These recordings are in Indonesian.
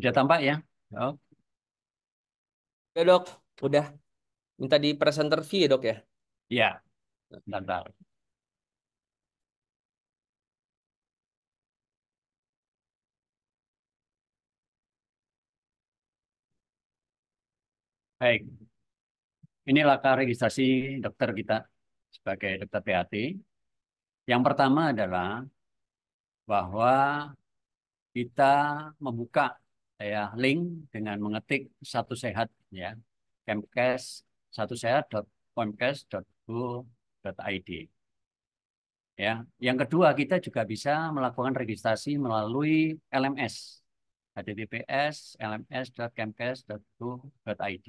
Udah tampak ya? ya. Oh. Ya dok, udah. Minta di presenter view ya dok ya? Iya, bentar. Baik, ini laka registrasi dokter kita sebagai dokter PAT. Yang pertama adalah bahwa kita membuka ya link dengan mengetik satu sehat ya kemkes satu sehat.kemkes.go.id ya yang kedua kita juga bisa melakukan registrasi melalui LMS https lms.kemkes.go.id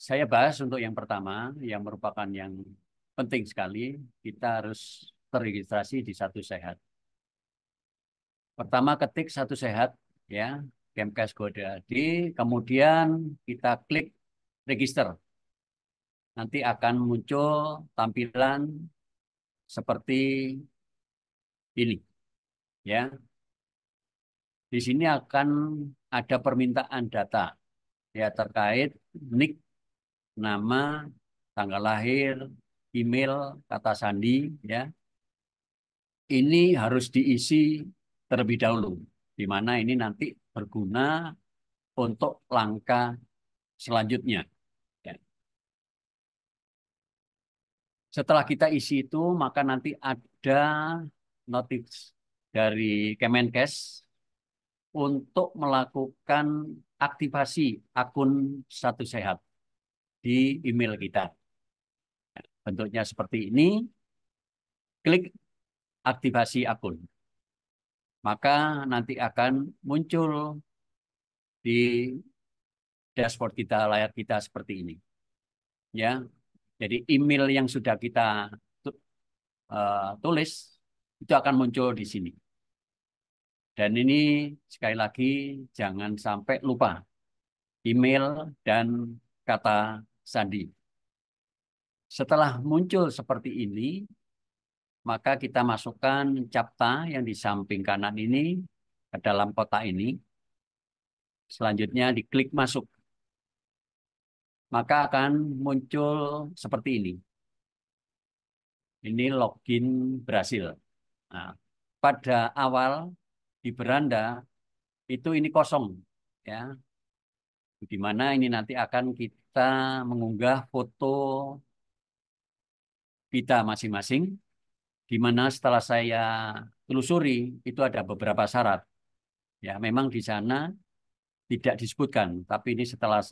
saya bahas untuk yang pertama yang merupakan yang penting sekali kita harus terregistrasi di satu sehat pertama ketik satu sehat ya Kemkes di, kemudian kita klik register nanti akan muncul tampilan seperti ini ya di sini akan ada permintaan data ya terkait nick nama tanggal lahir email kata sandi ya ini harus diisi terlebih dahulu di mana ini nanti berguna untuk langkah selanjutnya. Ya. Setelah kita isi itu, maka nanti ada notif dari Kemenkes untuk melakukan aktivasi akun Satu Sehat di email kita. Bentuknya seperti ini. Klik aktivasi akun maka nanti akan muncul di dashboard kita, layar kita seperti ini. Ya, jadi email yang sudah kita uh, tulis itu akan muncul di sini. Dan ini sekali lagi jangan sampai lupa email dan kata sandi. Setelah muncul seperti ini, maka kita masukkan capta yang di samping kanan ini ke dalam kotak ini. Selanjutnya diklik masuk. Maka akan muncul seperti ini. Ini login berhasil. Nah, pada awal di beranda itu ini kosong ya di mana ini nanti akan kita mengunggah foto kita masing-masing di mana setelah saya telusuri itu ada beberapa syarat. Ya, memang di sana tidak disebutkan, tapi ini setelah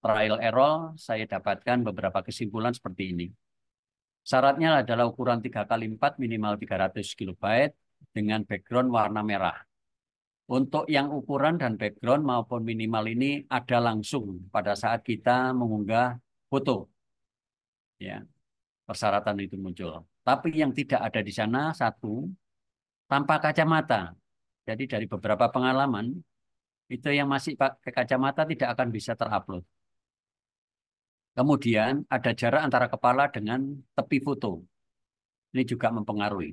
trial error saya dapatkan beberapa kesimpulan seperti ini. Syaratnya adalah ukuran 3 kali 4 minimal 300 KB dengan background warna merah. Untuk yang ukuran dan background maupun minimal ini ada langsung pada saat kita mengunggah foto. Ya, persyaratan itu muncul. Tapi yang tidak ada di sana satu tanpa kacamata. Jadi dari beberapa pengalaman itu yang masih pakai kacamata tidak akan bisa terupload. Kemudian ada jarak antara kepala dengan tepi foto. Ini juga mempengaruhi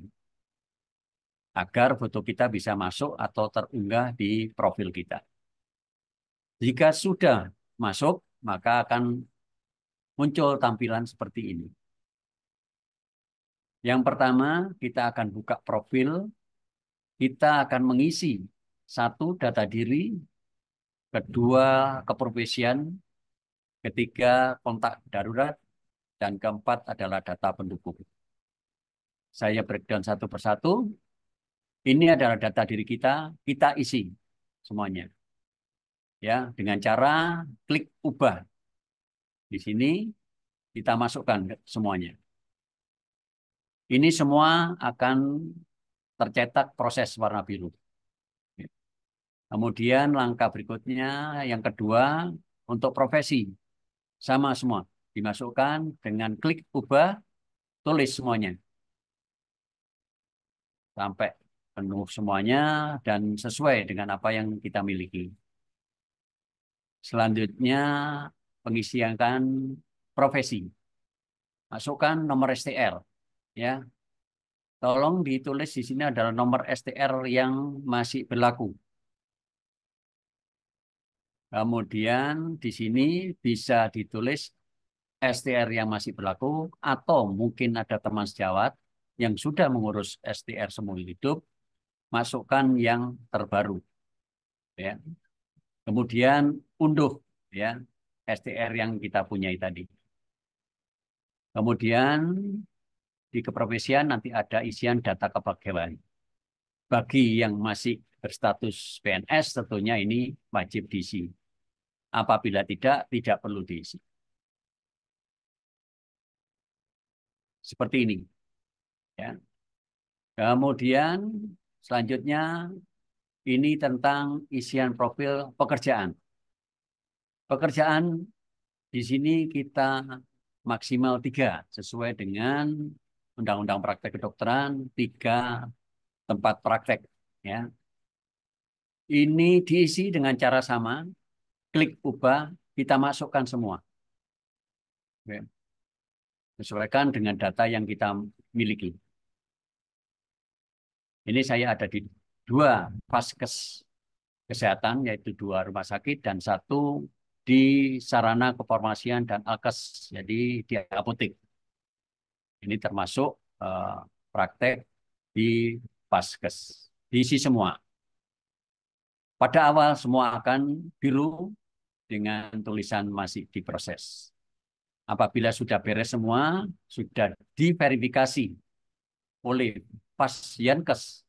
agar foto kita bisa masuk atau terunggah di profil kita. Jika sudah masuk, maka akan muncul tampilan seperti ini. Yang pertama, kita akan buka profil. Kita akan mengisi satu data diri, kedua keprofesian, ketiga kontak darurat, dan keempat adalah data pendukung. Saya breakdown satu persatu. Ini adalah data diri kita, kita isi semuanya. Ya, dengan cara klik ubah. Di sini kita masukkan semuanya. Ini semua akan tercetak proses warna biru. Kemudian langkah berikutnya yang kedua untuk profesi sama semua dimasukkan dengan klik ubah tulis semuanya sampai penuh semuanya dan sesuai dengan apa yang kita miliki. Selanjutnya pengisiankan profesi. Masukkan nomor STL ya tolong ditulis di sini adalah nomor STR yang masih berlaku. Kemudian di sini bisa ditulis STR yang masih berlaku atau mungkin ada teman sejawat yang sudah mengurus STR semua hidup, masukkan yang terbaru. Ya. Kemudian unduh ya STR yang kita punya tadi. Kemudian di keprofesian nanti ada isian data kepegawaian. Bagi yang masih berstatus PNS tentunya ini wajib diisi. Apabila tidak, tidak perlu diisi. Seperti ini. Ya. Kemudian selanjutnya ini tentang isian profil pekerjaan. Pekerjaan di sini kita maksimal tiga sesuai dengan Undang-Undang Praktek Kedokteran, tiga tempat praktek. Ya. Ini diisi dengan cara sama, klik ubah, kita masukkan semua. Oke. Sesuaikan dengan data yang kita miliki. Ini saya ada di dua paskes kesehatan, yaitu dua rumah sakit dan satu di sarana keformasian dan alkes, jadi di apotek. Ini termasuk uh, praktek di paskes. Diisi semua. Pada awal semua akan biru dengan tulisan masih diproses. Apabila sudah beres semua, sudah diverifikasi oleh pasienkes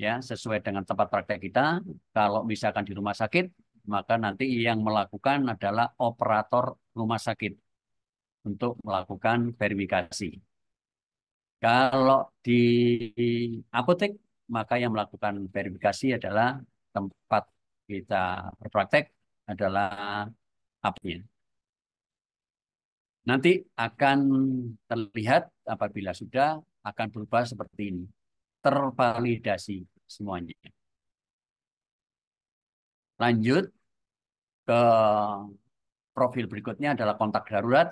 ya sesuai dengan tempat praktek kita. Kalau misalkan di rumah sakit, maka nanti yang melakukan adalah operator rumah sakit untuk melakukan verifikasi. Kalau di apotek, maka yang melakukan verifikasi adalah tempat kita berpraktek adalah apnya. Nanti akan terlihat apabila sudah akan berubah seperti ini. Tervalidasi semuanya. Lanjut ke profil berikutnya adalah kontak darurat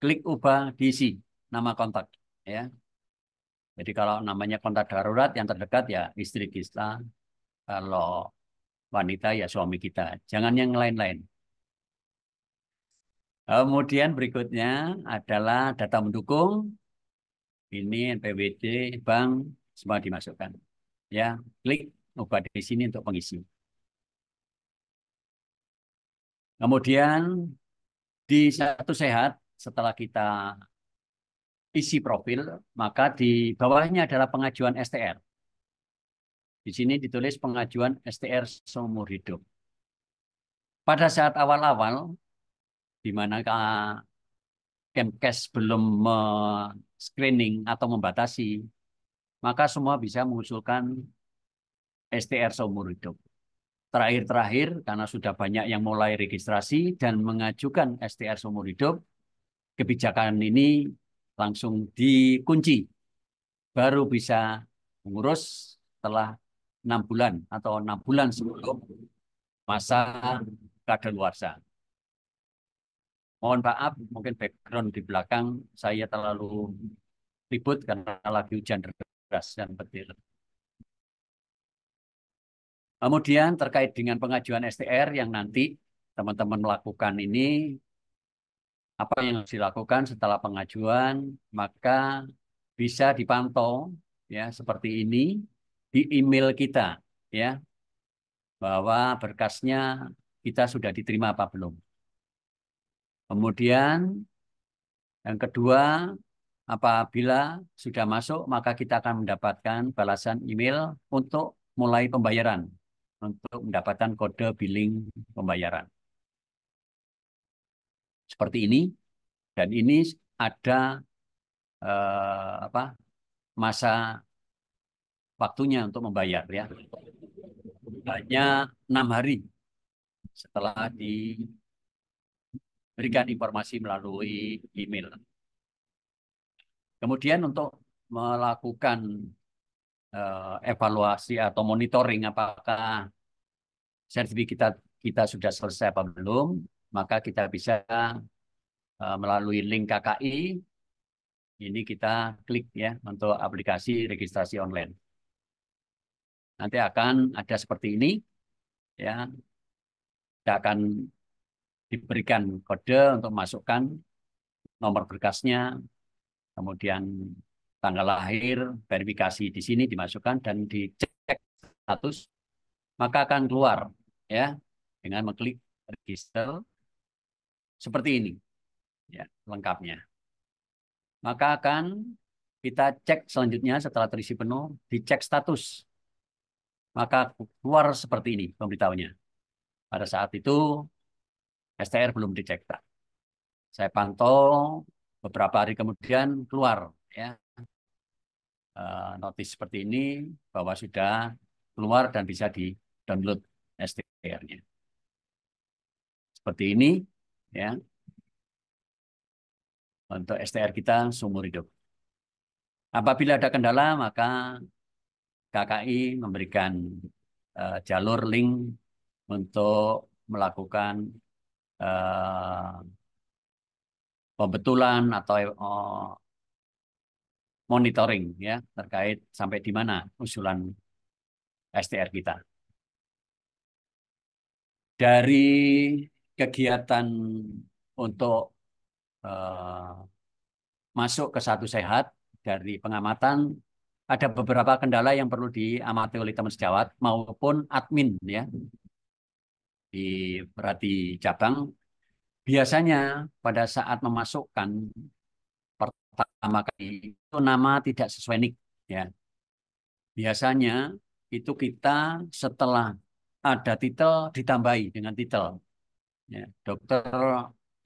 klik ubah diisi nama kontak ya. Jadi kalau namanya kontak darurat yang terdekat ya istri kita, kalau wanita ya suami kita. Jangan yang lain-lain. Kemudian berikutnya adalah data mendukung. Ini NPWD, bank, semua dimasukkan. Ya, klik ubah di sini untuk pengisi. Kemudian di satu sehat setelah kita isi profil, maka di bawahnya adalah pengajuan STR. Di sini ditulis pengajuan STR seumur hidup. Pada saat awal-awal, di mana Kemkes belum screening atau membatasi, maka semua bisa mengusulkan STR seumur hidup. Terakhir-terakhir, karena sudah banyak yang mulai registrasi dan mengajukan STR seumur hidup, kebijakan ini langsung dikunci. Baru bisa mengurus setelah enam bulan atau enam bulan sebelum masa kadaluarsa. Mohon maaf, mungkin background di belakang saya terlalu ribut karena lagi hujan deras dan petir. Kemudian terkait dengan pengajuan STR yang nanti teman-teman melakukan ini apa yang harus dilakukan setelah pengajuan maka bisa dipantau ya seperti ini di email kita ya bahwa berkasnya kita sudah diterima apa belum. Kemudian yang kedua apabila sudah masuk maka kita akan mendapatkan balasan email untuk mulai pembayaran untuk mendapatkan kode billing pembayaran seperti ini dan ini ada eh, apa masa waktunya untuk membayar ya hanya enam hari setelah diberikan informasi melalui email. Kemudian untuk melakukan eh, evaluasi atau monitoring apakah sertifikat kita, kita sudah selesai apa belum, maka kita bisa eh, melalui link KKI ini kita klik ya untuk aplikasi registrasi online. Nanti akan ada seperti ini ya. Kita akan diberikan kode untuk masukkan nomor berkasnya, kemudian tanggal lahir, verifikasi di sini dimasukkan dan dicek status, maka akan keluar ya dengan mengklik register seperti ini ya lengkapnya maka akan kita cek selanjutnya setelah terisi penuh dicek status maka keluar seperti ini pemberitahunya pada saat itu STR belum tak. saya pantau beberapa hari kemudian keluar ya eh, notis seperti ini bahwa sudah keluar dan bisa di download STR-nya seperti ini ya untuk STR kita seumur hidup. Apabila ada kendala maka KKI memberikan uh, jalur link untuk melakukan uh, pembetulan atau uh, monitoring ya terkait sampai di mana usulan STR kita. Dari kegiatan untuk uh, masuk ke satu sehat dari pengamatan ada beberapa kendala yang perlu diamati oleh teman sejawat maupun admin ya di berarti cabang biasanya pada saat memasukkan pertama kali itu nama tidak sesuai nik ya biasanya itu kita setelah ada titel ditambahi dengan titel ya, dokter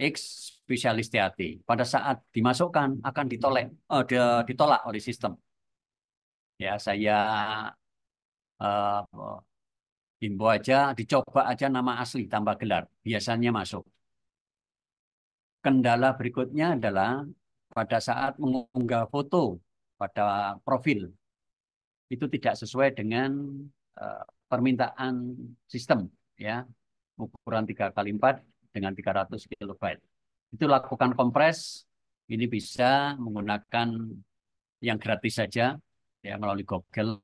X spesialis TAT. Pada saat dimasukkan akan ditolak, uh, ditolak oleh sistem. Ya, saya uh, himbau aja, dicoba aja nama asli tambah gelar. Biasanya masuk. Kendala berikutnya adalah pada saat mengunggah foto pada profil itu tidak sesuai dengan uh, permintaan sistem ya ukuran 3 kali 4 dengan 300 kilobyte. Itu lakukan kompres, ini bisa menggunakan yang gratis saja, ya melalui Google,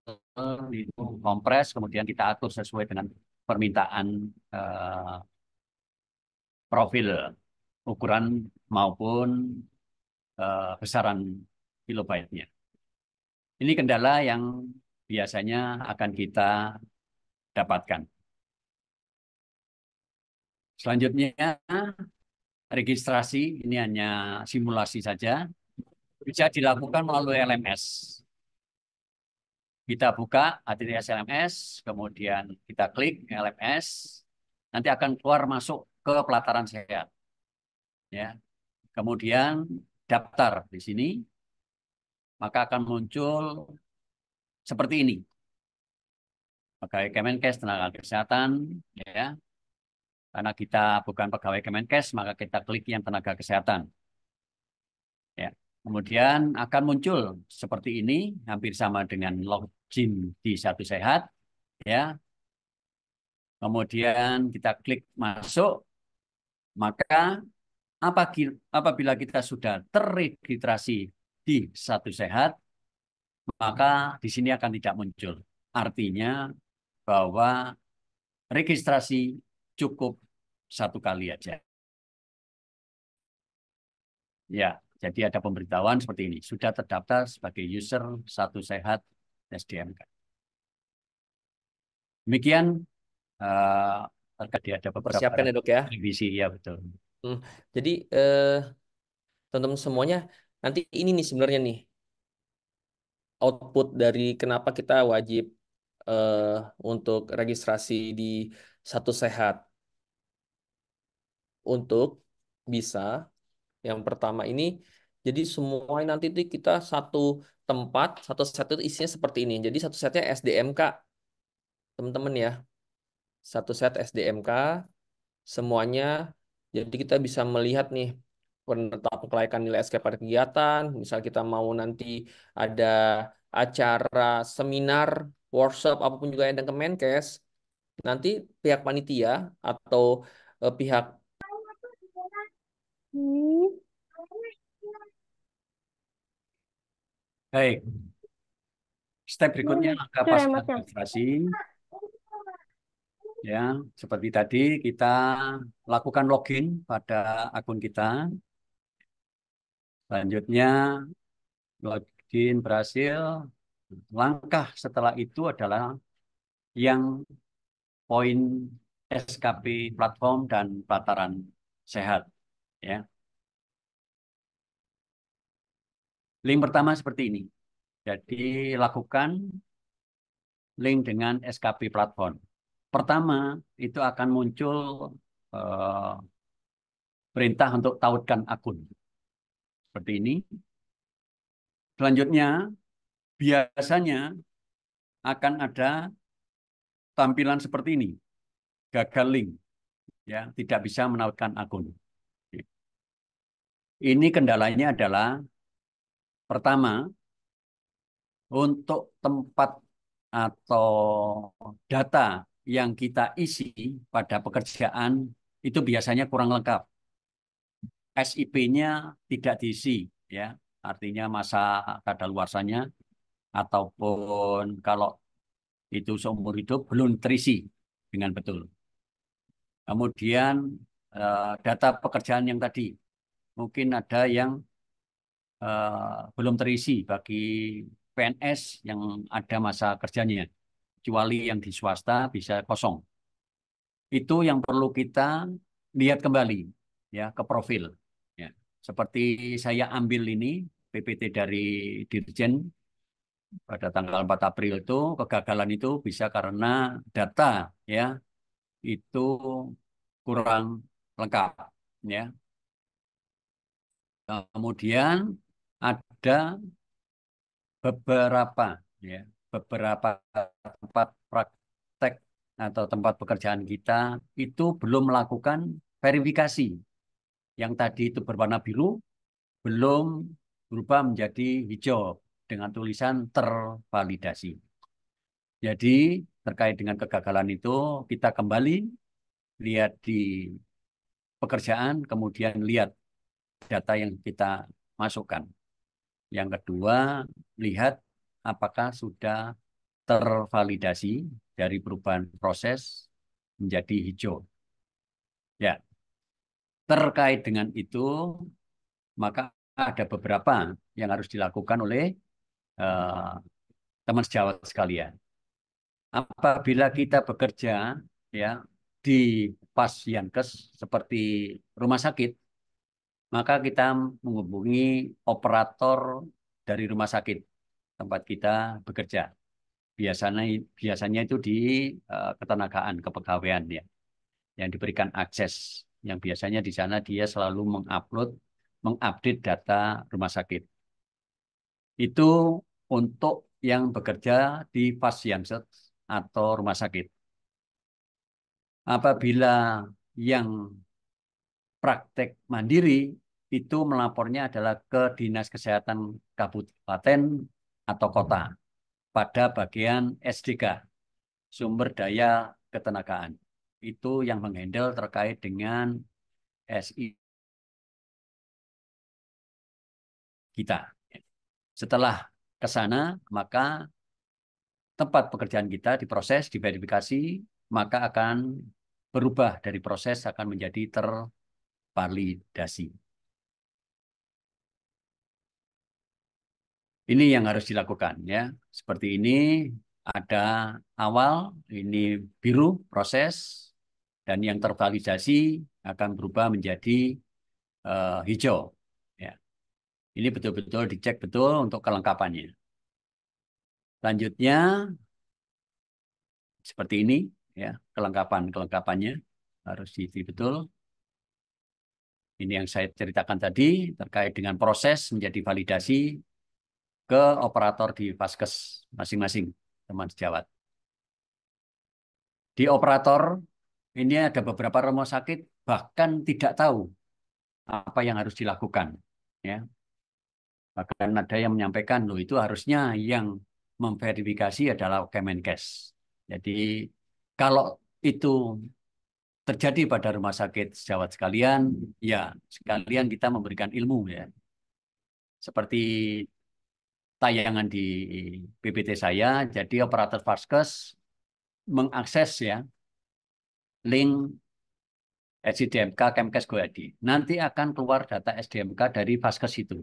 itu kompres, kemudian kita atur sesuai dengan permintaan eh, profil ukuran maupun eh, besaran kilobyte-nya. Ini kendala yang biasanya akan kita dapatkan. Selanjutnya registrasi ini hanya simulasi saja bisa dilakukan melalui LMS. Kita buka HTTPS LMS, kemudian kita klik LMS, nanti akan keluar masuk ke pelataran sehat. Ya. Kemudian daftar di sini, maka akan muncul seperti ini. Pegawai Kemenkes, tenaga kesehatan, ya, karena kita bukan pegawai Kemenkes, maka kita klik yang tenaga kesehatan. Ya. Kemudian akan muncul seperti ini, hampir sama dengan login di Satu Sehat. Ya. Kemudian kita klik masuk, maka apabila kita sudah terregistrasi di Satu Sehat, maka di sini akan tidak muncul. Artinya bahwa registrasi cukup satu kali aja. Ya, jadi ada pemberitahuan seperti ini. Sudah terdaftar sebagai user satu sehat SDMK. Demikian uh, terkait ada beberapa Siapkan ya dok ya. Revisi ya betul. Hmm. Jadi teman eh, teman-teman semuanya nanti ini nih sebenarnya nih output dari kenapa kita wajib uh, untuk registrasi di satu sehat untuk bisa yang pertama ini jadi semua nanti itu kita satu tempat, satu set itu isinya seperti ini. Jadi satu setnya SDMK. Teman-teman ya. Satu set SDMK semuanya jadi kita bisa melihat nih penetapan kelayakan nilai SK pada kegiatan. Misal kita mau nanti ada acara seminar, workshop apapun juga yang ada Kemenkes, nanti pihak panitia atau eh, pihak Hai, Baik. Step berikutnya hmm, langkah pasca ya? administrasi, Ya, seperti tadi kita lakukan login pada akun kita. Selanjutnya login berhasil. Langkah setelah itu adalah yang poin SKP platform dan pelataran sehat. Ya. Link pertama seperti ini. Jadi lakukan link dengan SKP platform. Pertama, itu akan muncul eh, perintah untuk tautkan akun. Seperti ini. Selanjutnya, biasanya akan ada tampilan seperti ini. Gagal link. ya Tidak bisa menautkan akun. Ini kendalanya adalah pertama untuk tempat atau data yang kita isi pada pekerjaan itu biasanya kurang lengkap. SIP-nya tidak diisi, ya. Artinya masa kadaluarsanya ataupun kalau itu seumur hidup belum terisi dengan betul. Kemudian eh, data pekerjaan yang tadi mungkin ada yang uh, belum terisi bagi PNS yang ada masa kerjanya, kecuali yang di swasta bisa kosong. Itu yang perlu kita lihat kembali ya ke profil. Ya. Seperti saya ambil ini PPT dari Dirjen pada tanggal 4 April itu kegagalan itu bisa karena data ya itu kurang lengkap ya Eh, kemudian ada beberapa ya, beberapa tempat praktek atau tempat pekerjaan kita itu belum melakukan verifikasi. Yang tadi itu berwarna biru belum berubah menjadi hijau dengan tulisan tervalidasi. Jadi terkait dengan kegagalan itu kita kembali lihat di pekerjaan kemudian lihat data yang kita masukkan. Yang kedua, lihat apakah sudah tervalidasi dari perubahan proses menjadi hijau. Ya. Terkait dengan itu, maka ada beberapa yang harus dilakukan oleh uh, teman sejawat sekalian. Apabila kita bekerja ya di pasienkes seperti rumah sakit, maka kita menghubungi operator dari rumah sakit tempat kita bekerja. Biasanya biasanya itu di uh, ketenagaan kepegawaian ya. Yang diberikan akses yang biasanya di sana dia selalu mengupload, mengupdate data rumah sakit. Itu untuk yang bekerja di fasianset atau rumah sakit. Apabila yang praktek mandiri itu melapornya adalah ke Dinas Kesehatan Kabupaten atau Kota pada bagian SDK, Sumber Daya Ketenagaan. Itu yang menghandle terkait dengan SI kita. Setelah ke sana, maka tempat pekerjaan kita diproses, diverifikasi, maka akan berubah dari proses akan menjadi ter validasi. Ini yang harus dilakukan ya. Seperti ini ada awal, ini biru proses dan yang tervalidasi akan berubah menjadi uh, hijau. Ya. Ini betul-betul dicek betul untuk kelengkapannya. Selanjutnya seperti ini ya kelengkapan kelengkapannya harus diisi betul ini yang saya ceritakan tadi terkait dengan proses menjadi validasi ke operator di vaskes masing-masing teman sejawat. Di operator ini ada beberapa rumah sakit bahkan tidak tahu apa yang harus dilakukan. Ya. Bahkan ada yang menyampaikan loh itu harusnya yang memverifikasi adalah Kemenkes. Jadi kalau itu terjadi pada rumah sakit sejawat sekalian, ya sekalian kita memberikan ilmu ya. Seperti tayangan di PPT saya, jadi operator Vaskes mengakses ya link SDMK Kemkes Goyadi. Nanti akan keluar data SDMK dari Vaskes itu.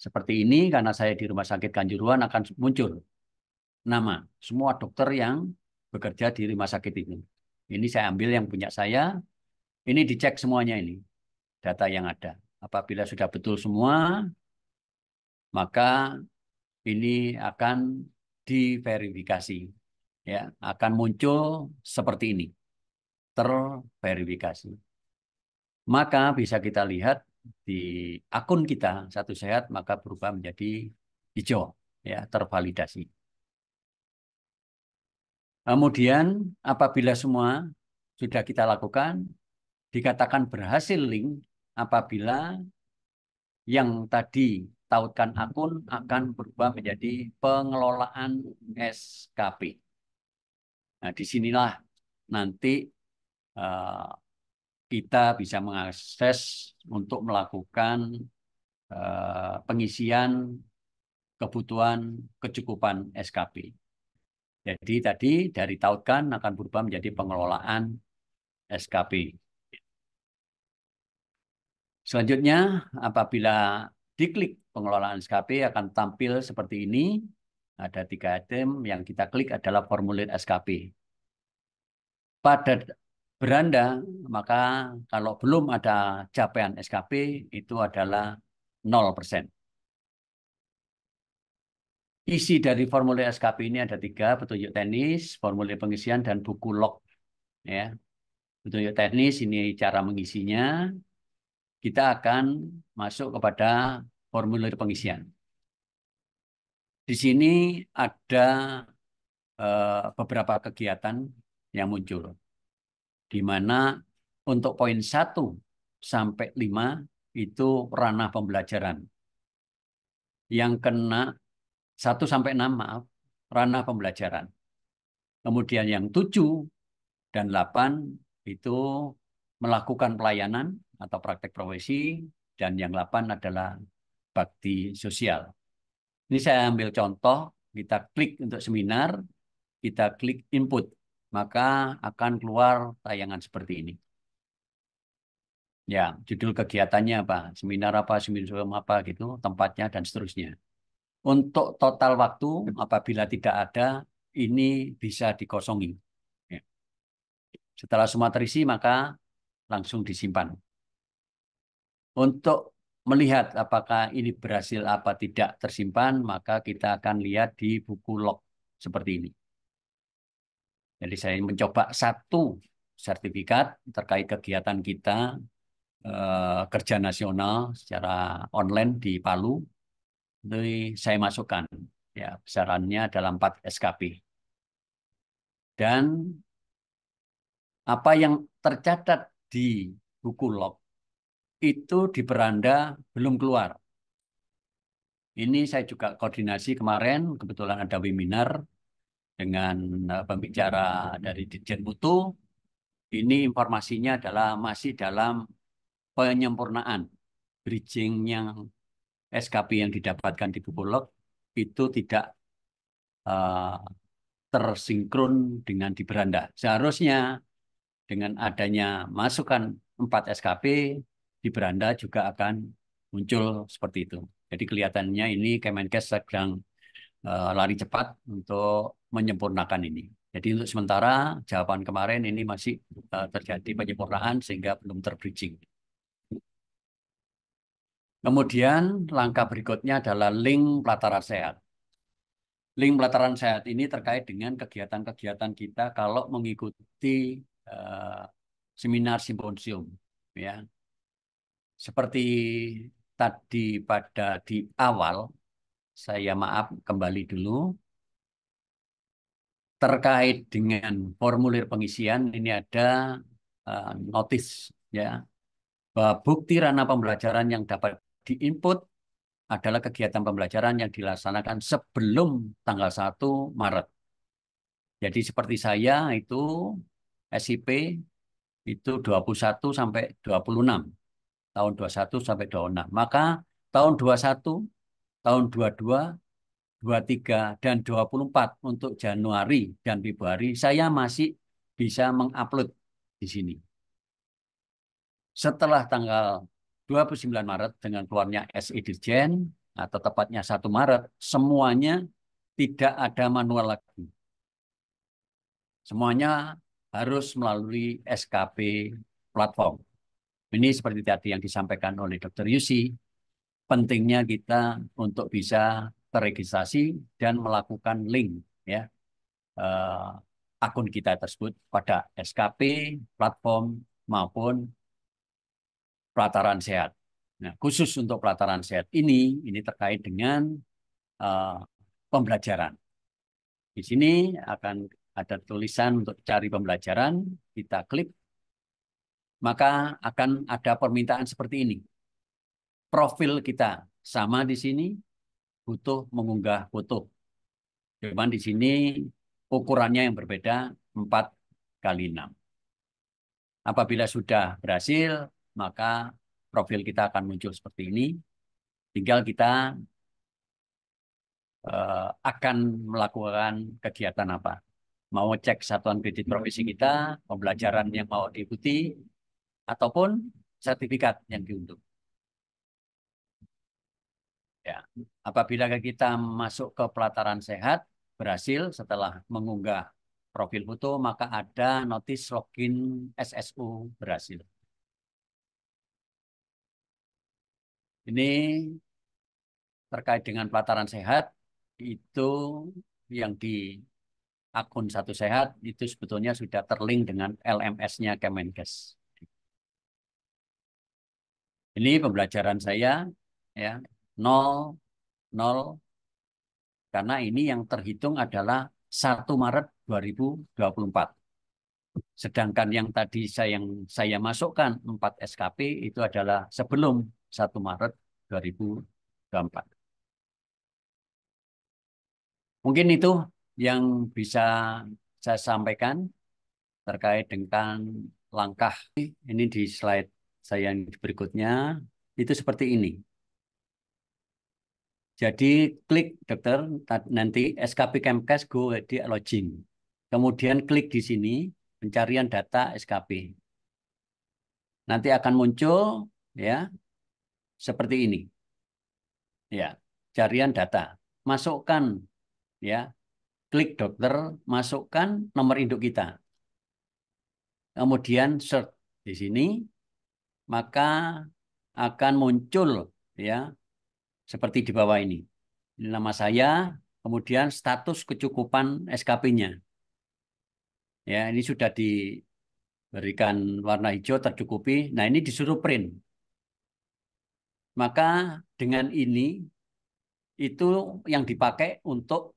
Seperti ini karena saya di Rumah Sakit Kanjuruhan akan muncul nama semua dokter yang bekerja di rumah sakit ini. Ini saya ambil yang punya saya. Ini dicek semuanya ini. Data yang ada. Apabila sudah betul semua, maka ini akan diverifikasi. Ya, akan muncul seperti ini. Terverifikasi. Maka bisa kita lihat di akun kita satu sehat maka berubah menjadi hijau ya tervalidasi. Kemudian apabila semua sudah kita lakukan, dikatakan berhasil link apabila yang tadi tautkan akun akan berubah menjadi pengelolaan SKP. Nah, disinilah nanti uh, kita bisa mengakses untuk melakukan uh, pengisian kebutuhan kecukupan SKP. Jadi tadi dari tautkan akan berubah menjadi pengelolaan SKP. Selanjutnya, apabila diklik pengelolaan SKP akan tampil seperti ini. Ada tiga item yang kita klik adalah formulir SKP. Pada beranda, maka kalau belum ada capaian SKP, itu adalah 0%. Isi dari formulir SKP ini ada tiga, petunjuk teknis, formulir pengisian, dan buku log. Ya. Petunjuk teknis ini cara mengisinya. Kita akan masuk kepada formulir pengisian. Di sini ada eh, beberapa kegiatan yang muncul. Di mana untuk poin 1 sampai 5 itu ranah pembelajaran. Yang kena 1 sampai 6 maaf, ranah pembelajaran. Kemudian yang 7 dan 8 itu melakukan pelayanan atau praktek profesi dan yang 8 adalah bakti sosial. Ini saya ambil contoh, kita klik untuk seminar, kita klik input, maka akan keluar tayangan seperti ini. Ya, judul kegiatannya apa, seminar apa, seminar apa gitu, tempatnya dan seterusnya. Untuk total waktu apabila tidak ada, ini bisa dikosongi. Ya. Setelah semua terisi, maka langsung disimpan. Untuk melihat apakah ini berhasil apa tidak tersimpan, maka kita akan lihat di buku log seperti ini. Jadi saya mencoba satu sertifikat terkait kegiatan kita eh, kerja nasional secara online di Palu ini saya masukkan ya besarannya dalam 4 SKP. Dan apa yang tercatat di buku log itu di beranda belum keluar. Ini saya juga koordinasi kemarin, kebetulan ada webinar dengan eh, pembicara dari Dirjen Mutu. Ini informasinya adalah masih dalam penyempurnaan, bridging yang SKP yang didapatkan di Bupolog itu tidak uh, tersinkron dengan di beranda. Seharusnya dengan adanya masukan 4 SKP di beranda juga akan muncul seperti itu. Jadi kelihatannya ini Kemenkes sedang uh, lari cepat untuk menyempurnakan ini. Jadi untuk sementara jawaban kemarin ini masih uh, terjadi penyempurnaan sehingga belum terbridging. Kemudian langkah berikutnya adalah link pelataran sehat. Link pelataran sehat ini terkait dengan kegiatan-kegiatan kita kalau mengikuti uh, seminar simposium, ya. Seperti tadi pada di awal, saya maaf kembali dulu terkait dengan formulir pengisian ini ada uh, notis ya bahwa bukti ranah pembelajaran yang dapat di input adalah kegiatan pembelajaran yang dilaksanakan sebelum tanggal 1 Maret. Jadi seperti saya itu SIP itu 21 sampai 26. Tahun 21 sampai 26. Maka tahun 21, tahun 22, 23 dan 24 untuk Januari dan Februari saya masih bisa mengupload di sini. Setelah tanggal 29 Maret dengan keluarnya SE Dirjen atau nah, tepatnya 1 Maret, semuanya tidak ada manual lagi. Semuanya harus melalui SKP platform. Ini seperti tadi yang disampaikan oleh Dr. Yusi, pentingnya kita untuk bisa terregistrasi dan melakukan link ya eh, akun kita tersebut pada SKP, platform maupun pelataran sehat. Nah, khusus untuk pelataran sehat ini, ini terkait dengan uh, pembelajaran. Di sini akan ada tulisan untuk cari pembelajaran, kita klik, maka akan ada permintaan seperti ini. Profil kita sama di sini, butuh mengunggah foto. Cuman di sini ukurannya yang berbeda 4 kali 6. Apabila sudah berhasil, maka profil kita akan muncul seperti ini. Tinggal kita uh, akan melakukan kegiatan apa. Mau cek satuan kredit profesi kita, pembelajaran yang mau diikuti, ataupun sertifikat yang diunduh. Ya, apabila kita masuk ke pelataran sehat, berhasil setelah mengunggah profil foto, maka ada notis login SSU berhasil. Ini terkait dengan pelataran sehat itu yang di akun satu sehat itu sebetulnya sudah terlink dengan LMS-nya Kemenkes. Ini pembelajaran saya ya 0 0 karena ini yang terhitung adalah 1 Maret 2024. Sedangkan yang tadi saya yang saya masukkan 4 SKP itu adalah sebelum 1 Maret 2024. Mungkin itu yang bisa saya sampaikan terkait dengan langkah ini di slide saya yang berikutnya itu seperti ini. Jadi klik dokter nanti SKP Kemkes go di login. Kemudian klik di sini pencarian data SKP. Nanti akan muncul ya seperti ini. Ya, carian data. Masukkan ya, klik dokter, masukkan nomor induk kita. Kemudian search di sini, maka akan muncul ya seperti di bawah ini. Ini nama saya, kemudian status kecukupan SKP-nya. Ya, ini sudah diberikan warna hijau tercukupi. Nah, ini disuruh print. Maka dengan ini itu yang dipakai untuk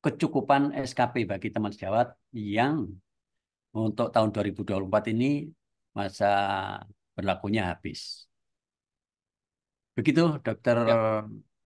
kecukupan SKP bagi teman sejawat yang untuk tahun 2024 ini masa berlakunya habis. Begitu, Dokter ya.